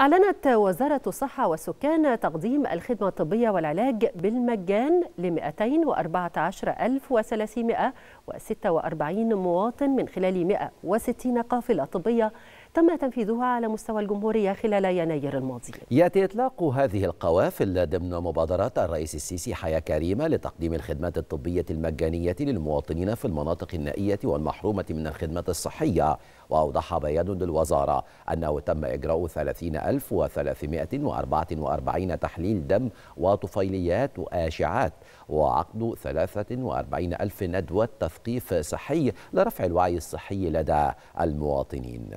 أعلنت وزارة الصحة والسكان تقديم الخدمة الطبية والعلاج بالمجان ل 214346 مواطن من خلال 160 قافلة طبية تم تنفيذها على مستوى الجمهورية خلال يناير الماضي يأتي إطلاق هذه القوافل ضمن مبادرات الرئيس السيسي حياة كريمة لتقديم الخدمات الطبية المجانية للمواطنين في المناطق النائية والمحرومة من الخدمات الصحية وأوضح بيان للوزارة أنه تم إجراء 30344 تحليل دم وطفيليات وآشعات وعقد 43000 ندوة تثقيف صحي لرفع الوعي الصحي لدى المواطنين